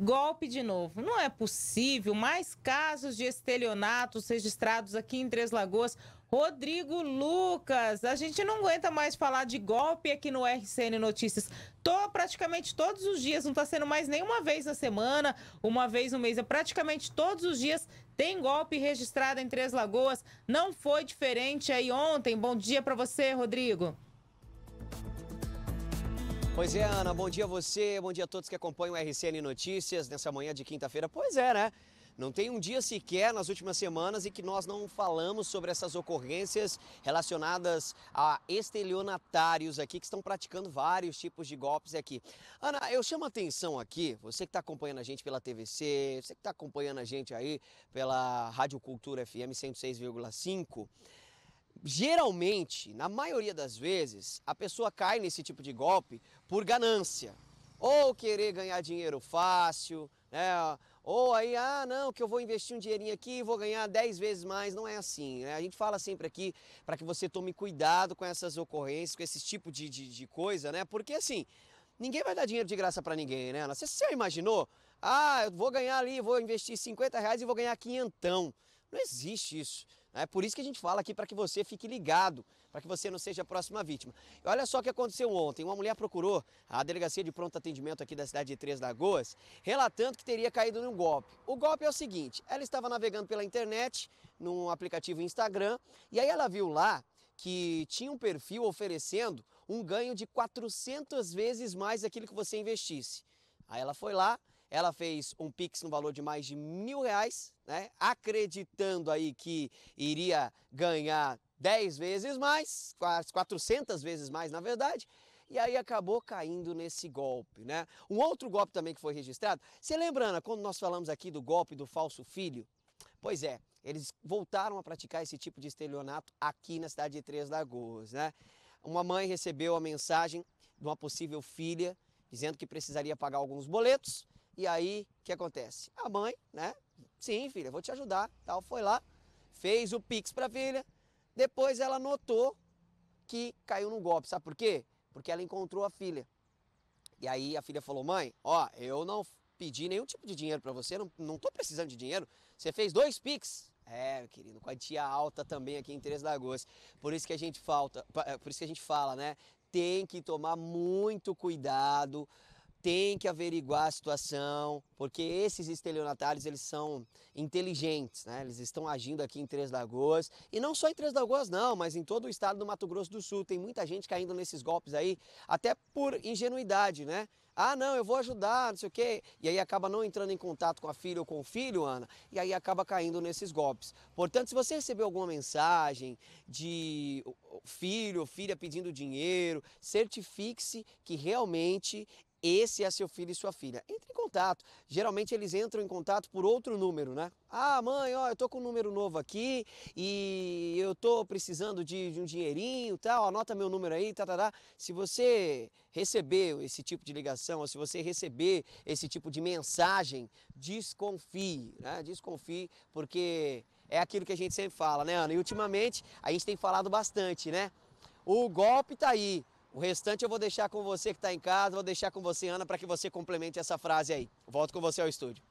Golpe de novo. Não é possível. Mais casos de estelionatos registrados aqui em Três Lagoas. Rodrigo Lucas, a gente não aguenta mais falar de golpe aqui no RCN Notícias. Tô praticamente todos os dias, não está sendo mais nenhuma vez na semana, uma vez no mês, é praticamente todos os dias tem golpe registrado em Três Lagoas. Não foi diferente aí ontem. Bom dia para você, Rodrigo. Pois é, Ana, bom dia a você, bom dia a todos que acompanham o RCN Notícias nessa manhã de quinta-feira. Pois é, né? Não tem um dia sequer nas últimas semanas em que nós não falamos sobre essas ocorrências relacionadas a estelionatários aqui que estão praticando vários tipos de golpes aqui. Ana, eu chamo a atenção aqui, você que está acompanhando a gente pela TVC, você que está acompanhando a gente aí pela Rádio Cultura FM 106,5. Geralmente, na maioria das vezes, a pessoa cai nesse tipo de golpe por ganância. Ou querer ganhar dinheiro fácil, né? ou aí, ah, não, que eu vou investir um dinheirinho aqui e vou ganhar 10 vezes mais. Não é assim. Né? A gente fala sempre aqui para que você tome cuidado com essas ocorrências, com esse tipo de, de, de coisa, né? Porque assim, ninguém vai dar dinheiro de graça para ninguém, né? Você, já imaginou? Ah, eu vou ganhar ali, vou investir 50 reais e vou ganhar quinhentão. Não existe isso. É por isso que a gente fala aqui para que você fique ligado, para que você não seja a próxima vítima. E olha só o que aconteceu ontem. Uma mulher procurou a delegacia de pronto atendimento aqui da cidade de Três Lagoas, relatando que teria caído num golpe. O golpe é o seguinte: ela estava navegando pela internet, num aplicativo Instagram, e aí ela viu lá que tinha um perfil oferecendo um ganho de 400 vezes mais aquilo que você investisse. Aí ela foi lá, ela fez um Pix no valor de mais de mil reais, né? Acreditando aí que iria ganhar 10 vezes mais, quase 400 vezes mais, na verdade. E aí acabou caindo nesse golpe, né? Um outro golpe também que foi registrado. Você lembra, Ana, quando nós falamos aqui do golpe do falso filho? Pois é, eles voltaram a praticar esse tipo de estelionato aqui na cidade de Três Lagoas, né? Uma mãe recebeu a mensagem de uma possível filha dizendo que precisaria pagar alguns boletos e aí, o que acontece? A mãe, né? Sim, filha, vou te ajudar. Tal, foi lá, fez o pix para a filha. Depois ela notou que caiu no golpe. Sabe por quê? Porque ela encontrou a filha. E aí a filha falou: mãe, ó, eu não pedi nenhum tipo de dinheiro para você, não, não tô precisando de dinheiro. Você fez dois pix. É, querido, quantia alta também aqui em Três Lagoas. Por isso que a gente falta, é, por isso que a gente fala, né? Tem que tomar muito cuidado tem que averiguar a situação, porque esses estelionatários eles são inteligentes, né? Eles estão agindo aqui em Três Lagoas e não só em Três Lagoas não, mas em todo o estado do Mato Grosso do Sul tem muita gente caindo nesses golpes aí, até por ingenuidade, né? Ah, não, eu vou ajudar, não sei o quê. E aí acaba não entrando em contato com a filha ou com o filho, Ana, e aí acaba caindo nesses golpes. Portanto, se você recebeu alguma mensagem de filho ou filha pedindo dinheiro, certifique-se que realmente esse é seu filho e sua filha. Entre em contato. Geralmente eles entram em contato por outro número, né? Ah, mãe, ó, eu tô com um número novo aqui e eu tô precisando de, de um dinheirinho, tal, anota meu número aí, tá, tá, tá. Se você receber esse tipo de ligação, ou se você receber esse tipo de mensagem, desconfie, né? Desconfie, porque é aquilo que a gente sempre fala, né, Ana? E ultimamente a gente tem falado bastante, né? O golpe tá aí. O restante eu vou deixar com você que está em casa, vou deixar com você, Ana, para que você complemente essa frase aí. Volto com você ao estúdio.